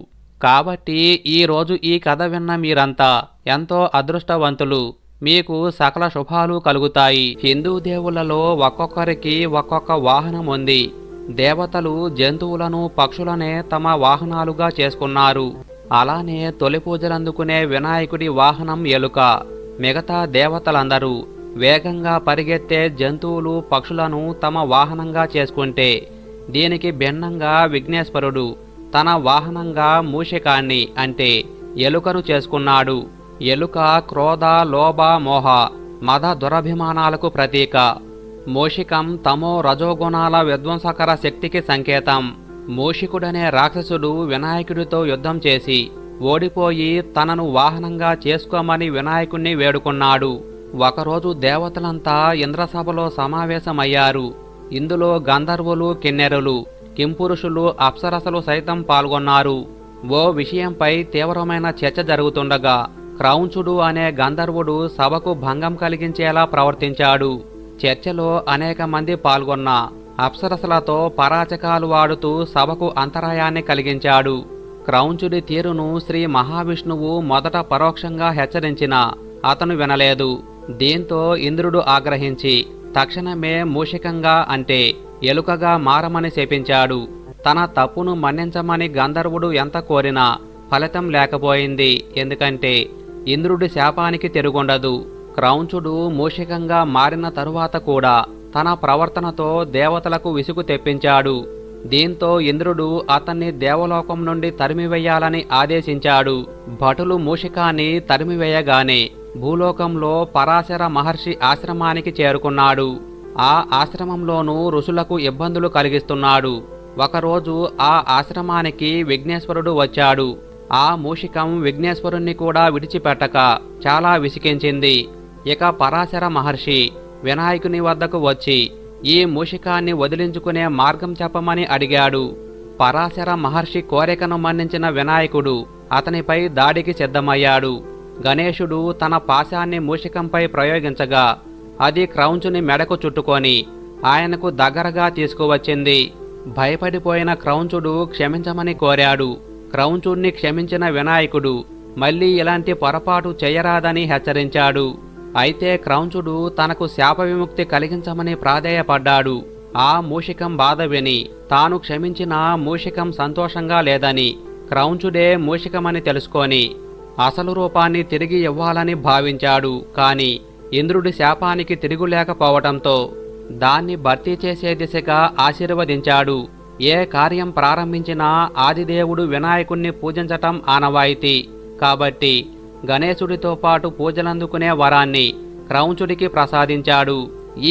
కాబట్టి ఈరోజు ఈ కథ విన్న మీరంతా ఎంతో అదృష్టవంతులు మీకు సకల శుభాలు కలుగుతాయి హిందూ దేవులలో ఒక్కొక్కరికి ఒక్కొక్క వాహనం ఉంది దేవతలు జంతువులను పక్షులనే తమ వాహనాలుగా చేసుకున్నారు అలానే తొలి పూజలందుకునే వినాయకుడి వాహనం ఎలుక మిగతా దేవతలందరూ వేగంగా పరిగెత్తే జంతువులు పక్షులను తమ వాహనంగా చేసుకుంటే దీనికి భిన్నంగా విఘ్నేశ్వరుడు తన వాహనంగా మూషికాన్ని అంటే ఎలుకను చేసుకున్నాడు ఎలుక క్రోధ లోభ మోహ మద దురభిమానాలకు ప్రతీక మూషికం తమో రజోగుణాల విధ్వంసకర శక్తికి సంకేతం మూషికుడనే రాక్షసుడు వినాయకుడితో యుద్ధం చేసి ఓడిపోయి తనను వాహనంగా చేసుకోమని వినాయకుణ్ణి వేడుకున్నాడు ఒకరోజు దేవతలంతా ఇంద్రసభలో సమావేశమయ్యారు ఇందులో గంధర్వులు కిన్నెరులు కింపురుషులు అప్సరసలు సైతం పాల్గొన్నారు ఓ విషయంపై తీవ్రమైన చర్చ జరుగుతుండగా క్రౌంచుడు అనే గంధర్వుడు సభకు భంగం కలిగించేలా ప్రవర్తించాడు చర్చలో అనేక మంది పాల్గొన్న అప్సరసలతో పరాచకాలు వాడుతూ సభకు అంతరాయాన్ని కలిగించాడు క్రౌంచుడి తీరును శ్రీ మహావిష్ణువు మొదట పరోక్షంగా హెచ్చరించిన అతను వినలేదు దీంతో ఇంద్రుడు ఆగ్రహించి తక్షణమే మూషికంగా అంటే ఎలుకగా మారమని శపించాడు తన తప్పును మన్నించమని గంధర్వుడు ఎంత కోరినా ఫలితం లేకపోయింది ఎందుకంటే ఇంద్రుడి శాపానికి తెరుగొండదు క్రౌంచుడు మూషికంగా మారిన తరువాత కూడా తన ప్రవర్తనతో దేవతలకు విసుగు తెప్పించాడు దీంతో ఇంద్రుడు అతన్ని దేవలోకం నుండి తరిమివేయాలని ఆదేశించాడు భటులు మూషికాన్ని తరిమివేయగానే భూలోకంలో పరాశర మహర్షి ఆశ్రమానికి చేరుకున్నాడు ఆ ఆశ్రమంలోనూ ఋషులకు ఇబ్బందులు కలిగిస్తున్నాడు ఒకరోజు ఆ ఆశ్రమానికి విఘ్నేశ్వరుడు వచ్చాడు ఆ మూషికం విఘ్నేశ్వరుణ్ణి కూడా విడిచిపెట్టక చాలా విసికించింది ఇక పరాశర మహర్షి వినాయకుని వద్దకు వచ్చి ఈ మూషికాన్ని వదిలించుకునే మార్గం చెప్పమని అడిగాడు పరాశర మహర్షి కోరికను మన్నించిన వినాయకుడు అతనిపై దాడికి సిద్ధమయ్యాడు గణేశుడు తన పాశాన్ని మూషికంపై ప్రయోగించగా అది క్రౌంచుని మెడకు చుట్టుకొని ఆయనకు దగ్గరగా తీసుకువచ్చింది భయపడిపోయిన క్రౌంచుడు క్షమించమని కోరాడు క్రౌంచుణ్ణి క్షమించిన వినాయకుడు మళ్లీ ఇలాంటి పొరపాటు చేయరాదని హెచ్చరించాడు అయితే క్రౌంచుడు తనకు శాప విముక్తి కలిగించమని ప్రాధేయపడ్డాడు ఆ మూషికం బాధ విని తాను క్షమించిన మూషికం సంతోషంగా లేదని క్రౌంచుడే మూషికమని తెలుసుకొని అసలు రూపాన్ని తిరిగి ఇవ్వాలని భావించాడు కాని ఇంద్రుడి శాపానికి తిరుగులేకపోవటంతో దాన్ని భర్తీ చేసే దిశగా ఆశీర్వదించాడు ఏ కార్యం ప్రారంభించినా ఆదిదేవుడు వినాయకుణ్ణి పూజించటం ఆనవాయితీ కాబట్టి గణేశుడితో పాటు పూజలందుకునే వరాన్ని క్రౌంచుడికి ప్రసాదించాడు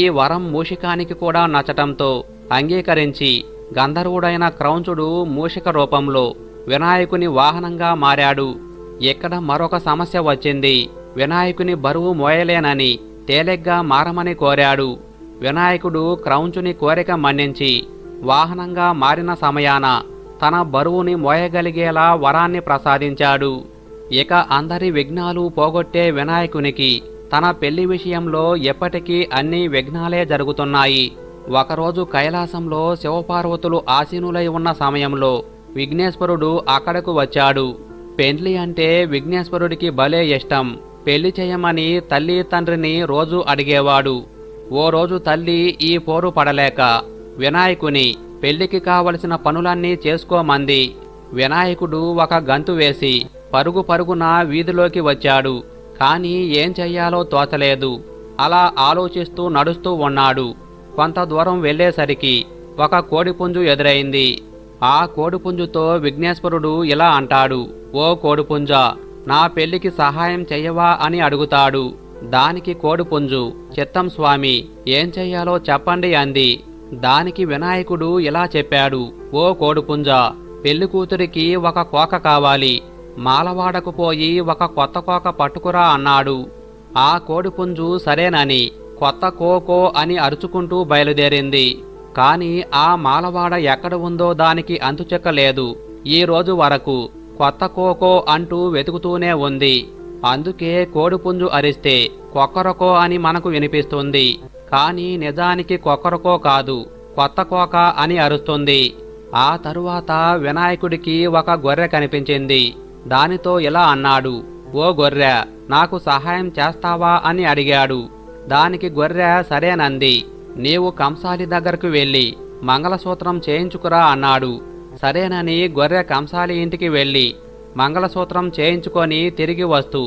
ఈ వరం మూషికానికి కూడా నచ్చటంతో అంగీకరించి గంధర్వుడైన క్రౌంచుడు మూషిక రూపంలో వినాయకుని వాహనంగా మారాడు ఇక్కడ మరొక సమస్య వచ్చింది వినాయకుని బరువు మోయలేనని తేలిగ్గా మారమని కోరాడు వినాయకుడు క్రౌంచుని కోరిక మన్నించి వాహనంగా మారిన సమయాన తన బరువుని మోయగలిగేలా వరాన్ని ప్రసాదించాడు ఇక అందరి విఘ్నాలు పోగొట్టే వినాయకునికి తన పెళ్లి విషయంలో ఎప్పటికీ అన్ని విఘ్నాలే జరుగుతున్నాయి ఒకరోజు కైలాసంలో శివపార్వతులు ఆసీనులై ఉన్న సమయంలో విఘ్నేశ్వరుడు అక్కడకు వచ్చాడు పెండ్లి అంటే విఘ్నేశ్వరుడికి భలే ఇష్టం పెళ్లి చేయమని తల్లి తండ్రిని రోజు అడిగేవాడు ఓ రోజు తల్లి ఈ పోరు పడలేక వినాయకుని పెళ్లికి కావలసిన పనులన్నీ చేసుకోమంది వినాయకుడు ఒక గంతు వేసి పరుగు పరుగున వీధిలోకి వచ్చాడు కానీ ఏం చెయ్యాలో తోచలేదు అలా ఆలోచిస్తూ నడుస్తూ ఉన్నాడు కొంత దూరం వెళ్లేసరికి ఒక కోడిపుంజు ఎదురైంది ఆ కోడిపుంజుతో విఘ్నేశ్వరుడు ఇలా అంటాడు ఓ కోడిపుంజ నా పెళ్లికి సహాయం చెయ్యవా అని అడుగుతాడు దానికి కోడిపుంజు చిత్తం స్వామి ఏం చెయ్యాలో చెప్పండి అంది దానికి వినాయకుడు ఇలా చెప్పాడు ఓ కోడుపుంజ పెళ్లికూతురికి ఒక కోక కావాలి మాలవాడకు పోయి ఒక కొత్త కోక పట్టుకురా అన్నాడు ఆ కోడిపుంజు సరేనని కొత్త కోకో అని అరుచుకుంటూ బయలుదేరింది కాని ఆ మాలవాడ ఎక్కడ ఉందో దానికి అంతుచెక్కలేదు ఈరోజు వరకు కొత్త కోకో అంటూ వెతుకుతూనే ఉంది అందుకే కోడిపుంజు అరిస్తే కొక్కరకో అని మనకు వినిపిస్తుంది కానీ నిజానికి కొకరుకో కాదు కొత్త కోక అని అరుస్తుంది ఆ తరువాత వినాయకుడికి ఒక గొర్రె కనిపించింది దానితో ఇలా అన్నాడు ఓ గొర్రె నాకు సహాయం చేస్తావా అని అడిగాడు దానికి గొర్రె సరేనంది నీవు కంసాలి దగ్గరకు వెళ్ళి మంగళసూత్రం చేయించుకురా అన్నాడు సరేనని గొర్రె కంసాలి ఇంటికి వెళ్ళి మంగళసూత్రం చేయించుకొని తిరిగి వస్తూ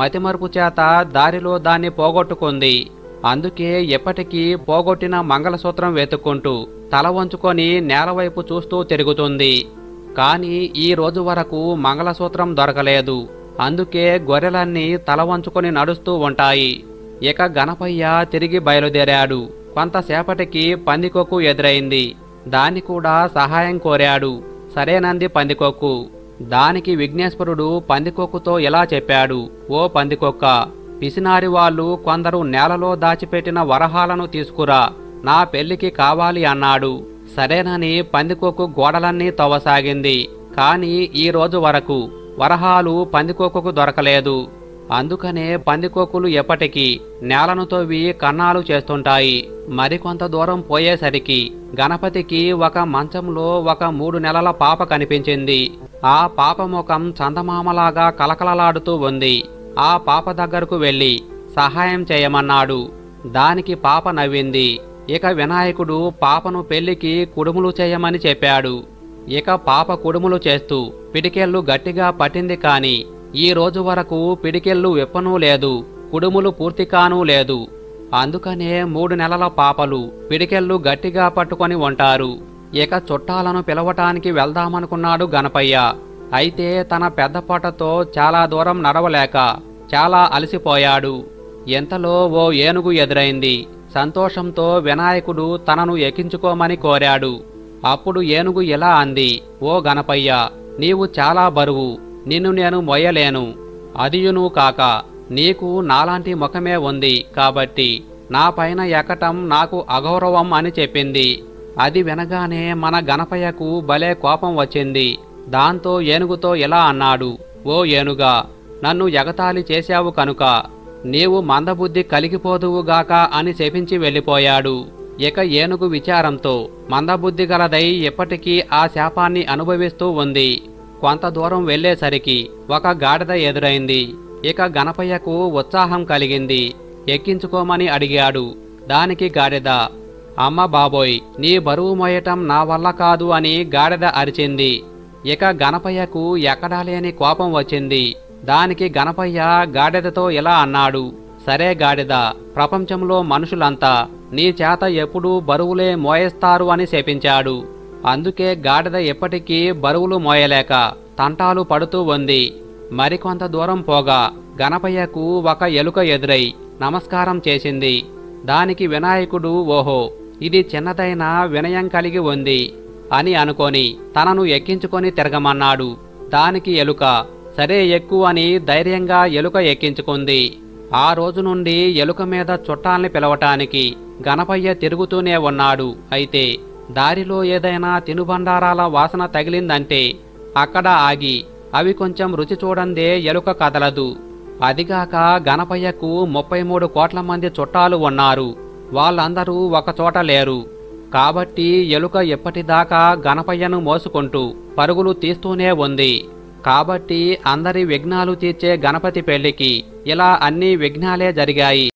మతిమరుపు చేత దారిలో దాన్ని పోగొట్టుకుంది అందుకే ఇప్పటికీ పోగొట్టిన మంగళసూత్రం వెతుక్కుంటూ తల వంచుకొని నేలవైపు చూస్తూ తిరుగుతుంది కానీ ఈ రోజు వరకు మంగళసూత్రం దొరకలేదు అందుకే గొర్రెలన్నీ తల వంచుకొని నడుస్తూ ఉంటాయి ఇక గణపయ్య తిరిగి బయలుదేరాడు కొంతసేపటికి పందికొక్కు ఎదురైంది దాన్ని కూడా సహాయం కోరాడు సరేనంది పందికొక్కు దానికి విఘ్నేశ్వరుడు పందికొక్కుతో ఇలా చెప్పాడు ఓ పందికొక్క పిసినారి వాళ్ళు కొందరు నేలలో దాచిపెట్టిన వరహాలను తీసుకురా నా పెళ్లికి కావాలి అన్నాడు సరేనని పందికొక్కు గోడలన్నీ తవ్వసాగింది కాని ఈ రోజు వరకు వరహాలు పందికొక్కు దొరకలేదు అందుకనే పందికొక్కులు ఎప్పటికీ నేలను తవ్వి కన్నాలు చేస్తుంటాయి మరికొంత దూరం పోయేసరికి గణపతికి ఒక మంచంలో ఒక మూడు నెలల పాప కనిపించింది ఆ పాప ముఖం చందమామలాగా కలకలలాడుతూ ఉంది ఆ పాప దగ్గరకు వెళ్ళి సహాయం చేయమన్నాడు దానికి పాప నవ్వింది ఇక వినాయకుడు పాపను పెళ్లికి కుడుములు చేయమని చెప్పాడు ఇక పాప కుడుములు చేస్తూ పిడికెళ్ళు గట్టిగా పట్టింది కాని ఈ రోజు వరకు పిడికెళ్ళు విప్పనూ లేదు కుడుములు పూర్తికానూ లేదు అందుకనే మూడు నెలల పాపలు పిడికెళ్ళు గట్టిగా పట్టుకొని ఉంటారు ఇక చుట్టాలను పిలవటానికి వెళ్దామనుకున్నాడు గణపయ్య అయితే తన పెద్ద పొట్టతో చాలా దూరం నడవలేక చాలా అలసిపోయాడు ఎంతలో ఓ ఏనుగు ఎదురైంది సంతోషంతో వినాయకుడు తనను ఎక్కించుకోమని కోరాడు అప్పుడు ఏనుగు ఇలా అంది ఓ గణపయ్య నీవు చాలా బరువు నిన్ను నేను మొయ్యలేను అదియును కాక నీకు నాలాంటి ముఖమే ఉంది కాబట్టి నా పైన ఎక్కటం నాకు అగౌరవం అని చెప్పింది అది వినగానే మన గణపయ్యకు భలే కోపం వచ్చింది దాంతో ఏనుగుతో ఇలా అన్నాడు ఓ ఏనుగా నన్ను ఎగతాళి చేశావు కనుక నీవు మందబుద్ధి కలిగిపోదువుగాక అని శపించి వెళ్ళిపోయాడు ఇక ఏనుగు విచారంతో మందబుద్ధి గలదై ఎప్పటికీ ఆ శాపాన్ని అనుభవిస్తూ ఉంది కొంత దూరం వెళ్లేసరికి ఒక గాడిద ఎదురైంది ఇక గణపయ్యకు ఉత్సాహం కలిగింది ఎక్కించుకోమని అడిగాడు దానికి గాడిద అమ్మ బాబోయ్ నీ బరువు మోయటం నా వల్ల కాదు అని గాడిద అరిచింది ఇక గణపయ్యకు ఎక్కడా లేని కోపం వచ్చింది దానికి గణపయ్య గాడిదతో ఇలా అన్నాడు సరే గాడిద ప్రపంచంలో మనుషులంతా నీ చేత ఎప్పుడూ బరువులే మోయేస్తారు అని శపించాడు అందుకే గాడిద ఎప్పటికీ బరువులు మోయలేక తంటాలు పడుతూ ఉంది మరికొంత దూరం పోగా గణపయ్యకు ఒక ఎలుక ఎదురై నమస్కారం చేసింది దానికి వినాయకుడు ఓహో ఇది చిన్నదైన వినయం కలిగి ఉంది అని అనుకొని తనను ఎక్కించుకొని తిరగమన్నాడు దానికి ఎలుక సరే ఎక్కువ అని ధైర్యంగా ఎలుక ఎక్కించుకుంది ఆ రోజు నుండి ఎలుక మీద చుట్టాల్ని పిలవటానికి గణపయ్య తిరుగుతూనే ఉన్నాడు అయితే దారిలో ఏదైనా తినుబండారాల వాసన తగిలిందంటే అక్కడ ఆగి అవి కొంచెం రుచి చూడందే ఎలుక కదలదు అదిగాక గణపయ్యకు ముప్పై మూడు కోట్ల మంది చుట్టాలు ఉన్నారు వాళ్ళందరూ ఒకచోట లేరు కాబట్టి ఎలుక ఎప్పటిదాకా గణపయ్యను మోసుకుంటూ పరుగులు తీస్తూనే ఉంది కాబట్టి అందరి విఘ్నాలు తీర్చే గణపతి పెళ్లికి ఇలా అన్ని విఘ్నాలే జరిగాయి